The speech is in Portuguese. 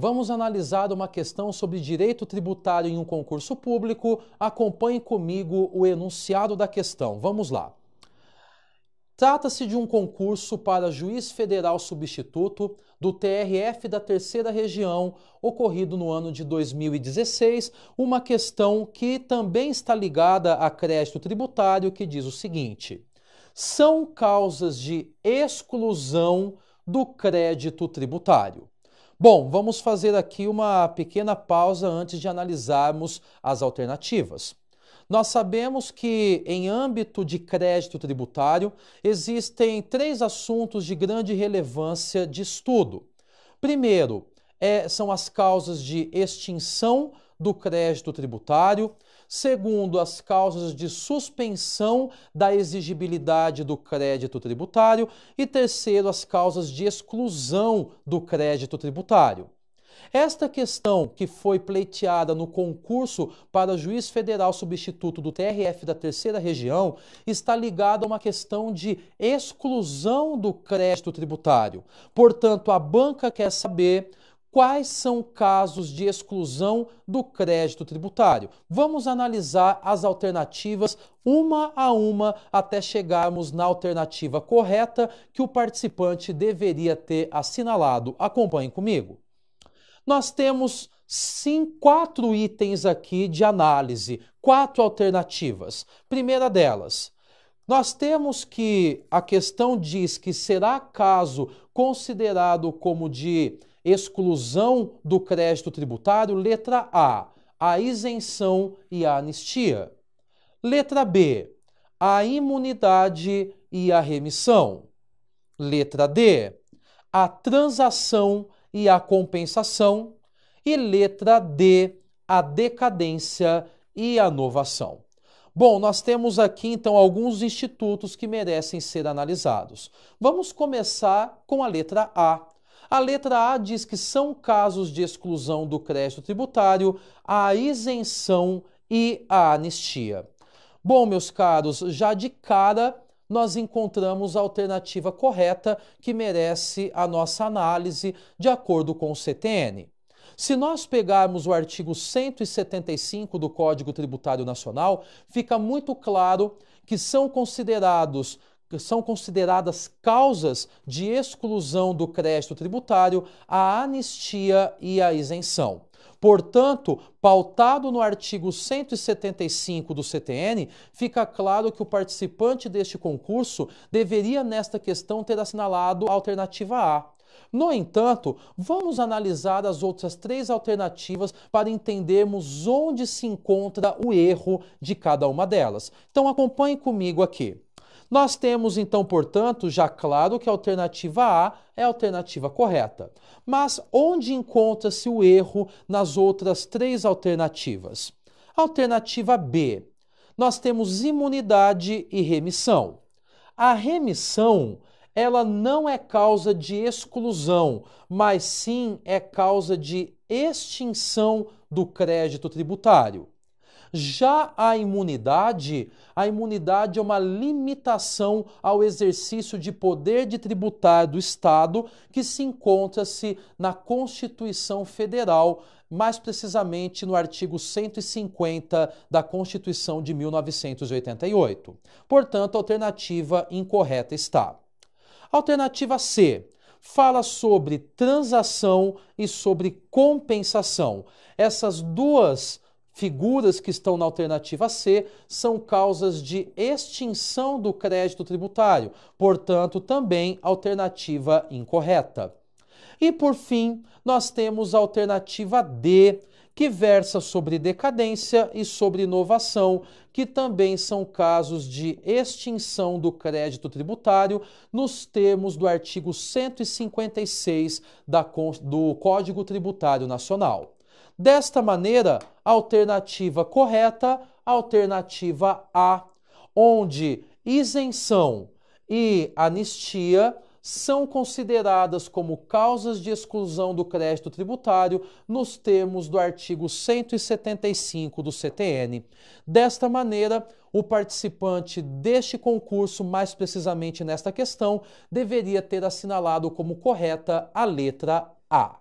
Vamos analisar uma questão sobre direito tributário em um concurso público. Acompanhe comigo o enunciado da questão. Vamos lá. Trata-se de um concurso para juiz federal substituto do TRF da Terceira Região, ocorrido no ano de 2016, uma questão que também está ligada a crédito tributário, que diz o seguinte: são causas de exclusão do crédito tributário. Bom, vamos fazer aqui uma pequena pausa antes de analisarmos as alternativas. Nós sabemos que, em âmbito de crédito tributário, existem três assuntos de grande relevância de estudo. Primeiro, é, são as causas de extinção do crédito tributário segundo as causas de suspensão da exigibilidade do crédito tributário e terceiro, as causas de exclusão do crédito tributário. Esta questão, que foi pleiteada no concurso para juiz federal substituto do TRF da terceira região, está ligada a uma questão de exclusão do crédito tributário. Portanto, a banca quer saber quais são casos de exclusão do crédito tributário. Vamos analisar as alternativas uma a uma até chegarmos na alternativa correta que o participante deveria ter assinalado. Acompanhe comigo. Nós temos sim quatro itens aqui de análise, quatro alternativas. Primeira delas, nós temos que a questão diz que será caso considerado como de exclusão do crédito tributário, letra A, a isenção e a anistia. Letra B, a imunidade e a remissão. Letra D, a transação e a compensação. E letra D, a decadência e a novação. Bom, nós temos aqui então alguns institutos que merecem ser analisados. Vamos começar com a letra A, a letra A diz que são casos de exclusão do crédito tributário a isenção e a anistia. Bom, meus caros, já de cara nós encontramos a alternativa correta que merece a nossa análise de acordo com o CTN. Se nós pegarmos o artigo 175 do Código Tributário Nacional, fica muito claro que são considerados são consideradas causas de exclusão do crédito tributário a anistia e a isenção. Portanto, pautado no artigo 175 do CTN, fica claro que o participante deste concurso deveria, nesta questão, ter assinalado a alternativa A. No entanto, vamos analisar as outras três alternativas para entendermos onde se encontra o erro de cada uma delas. Então acompanhe comigo aqui. Nós temos então, portanto, já claro que a alternativa A é a alternativa correta. Mas onde encontra-se o erro nas outras três alternativas? Alternativa B. Nós temos imunidade e remissão. A remissão ela não é causa de exclusão, mas sim é causa de extinção do crédito tributário. Já a imunidade, a imunidade é uma limitação ao exercício de poder de tributar do Estado que se encontra-se na Constituição Federal, mais precisamente no artigo 150 da Constituição de 1988. Portanto, a alternativa incorreta está. Alternativa C fala sobre transação e sobre compensação. Essas duas figuras que estão na alternativa C são causas de extinção do crédito tributário, portanto, também alternativa incorreta. E por fim, nós temos a alternativa D, que versa sobre decadência e sobre inovação, que também são casos de extinção do crédito tributário nos termos do artigo 156 da, do Código Tributário Nacional. Desta maneira, alternativa correta, alternativa A, onde isenção e anistia são consideradas como causas de exclusão do crédito tributário nos termos do artigo 175 do CTN. Desta maneira, o participante deste concurso, mais precisamente nesta questão, deveria ter assinalado como correta a letra A.